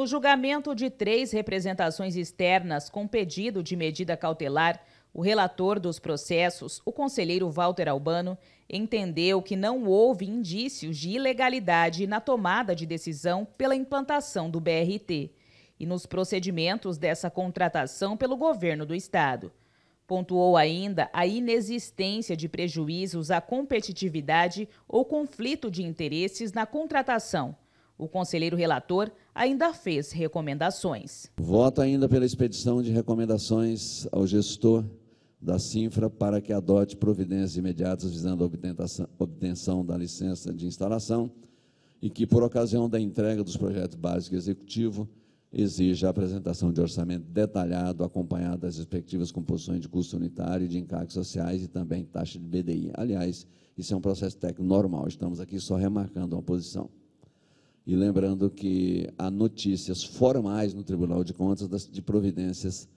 No julgamento de três representações externas com pedido de medida cautelar, o relator dos processos, o conselheiro Walter Albano, entendeu que não houve indícios de ilegalidade na tomada de decisão pela implantação do BRT e nos procedimentos dessa contratação pelo governo do estado. Pontuou ainda a inexistência de prejuízos à competitividade ou conflito de interesses na contratação. O conselheiro relator ainda fez recomendações. Voto ainda pela expedição de recomendações ao gestor da Cinfra para que adote providências imediatas visando a obtenção da licença de instalação e que, por ocasião da entrega dos projetos básicos executivo, exija a apresentação de orçamento detalhado, acompanhado das respectivas composições de custo unitário, de encargos sociais e também taxa de BDI. Aliás, isso é um processo técnico normal, estamos aqui só remarcando uma posição. E lembrando que há notícias formais no Tribunal de Contas de providências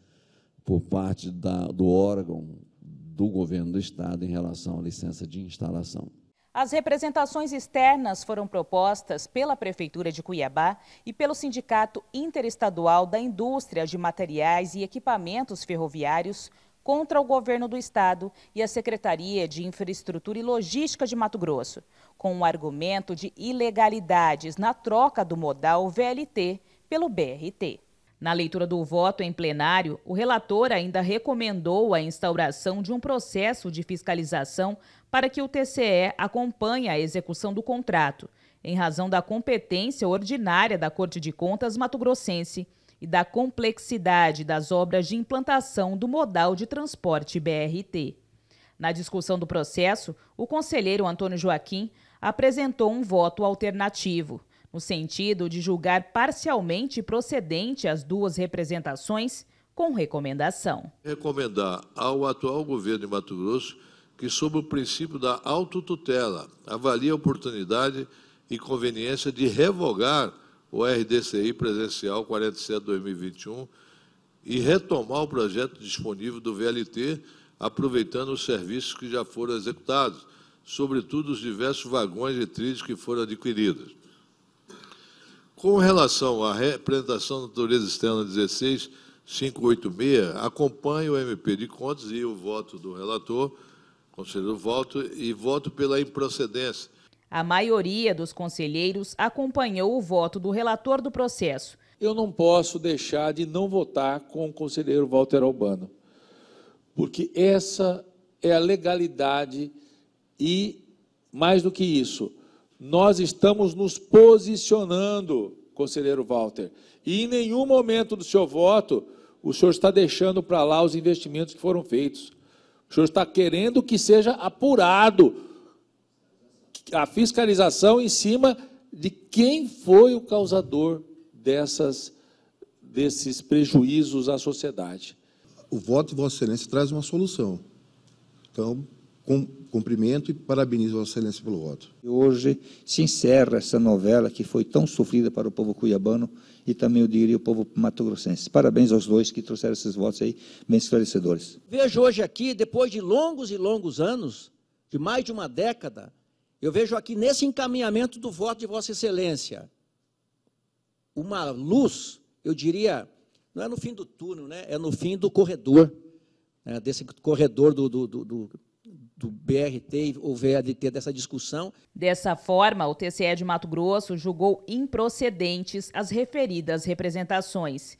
por parte da, do órgão do governo do Estado em relação à licença de instalação. As representações externas foram propostas pela Prefeitura de Cuiabá e pelo Sindicato Interestadual da Indústria de Materiais e Equipamentos Ferroviários contra o governo do estado e a Secretaria de Infraestrutura e Logística de Mato Grosso, com o argumento de ilegalidades na troca do modal VLT pelo BRT. Na leitura do voto em plenário, o relator ainda recomendou a instauração de um processo de fiscalização para que o TCE acompanhe a execução do contrato, em razão da competência ordinária da Corte de Contas Mato Grossense e da complexidade das obras de implantação do modal de transporte BRT. Na discussão do processo, o conselheiro Antônio Joaquim apresentou um voto alternativo, no sentido de julgar parcialmente procedente as duas representações, com recomendação. Recomendar ao atual governo de Mato Grosso que, sob o princípio da autotutela, avalie a oportunidade e conveniência de revogar o RDCI presencial 47-2021 e retomar o projeto disponível do VLT, aproveitando os serviços que já foram executados, sobretudo os diversos vagões de trilhos que foram adquiridos. Com relação à representação da natureza externa 16586, acompanho o MP de Contas e o voto do relator, conselheiro Volto, e voto pela improcedência, a maioria dos conselheiros acompanhou o voto do relator do processo. Eu não posso deixar de não votar com o conselheiro Walter Albano, porque essa é a legalidade e, mais do que isso, nós estamos nos posicionando, conselheiro Walter, e em nenhum momento do seu voto o senhor está deixando para lá os investimentos que foram feitos. O senhor está querendo que seja apurado a fiscalização em cima de quem foi o causador dessas, desses prejuízos à sociedade. O voto de Vossa Excelência traz uma solução. Então, com, cumprimento e parabenizo Vossa Excelência pelo voto. Hoje se encerra essa novela que foi tão sofrida para o povo cuiabano e também, eu diria, o povo mato-grossense. Parabéns aos dois que trouxeram esses votos aí bem esclarecedores. Vejo hoje aqui, depois de longos e longos anos, de mais de uma década, eu vejo aqui nesse encaminhamento do voto de Vossa Excelência uma luz, eu diria, não é no fim do túnel, né? é no fim do corredor, né? desse corredor do, do, do, do do BRT ou VLT dessa discussão. Dessa forma, o TCE de Mato Grosso julgou improcedentes as referidas representações.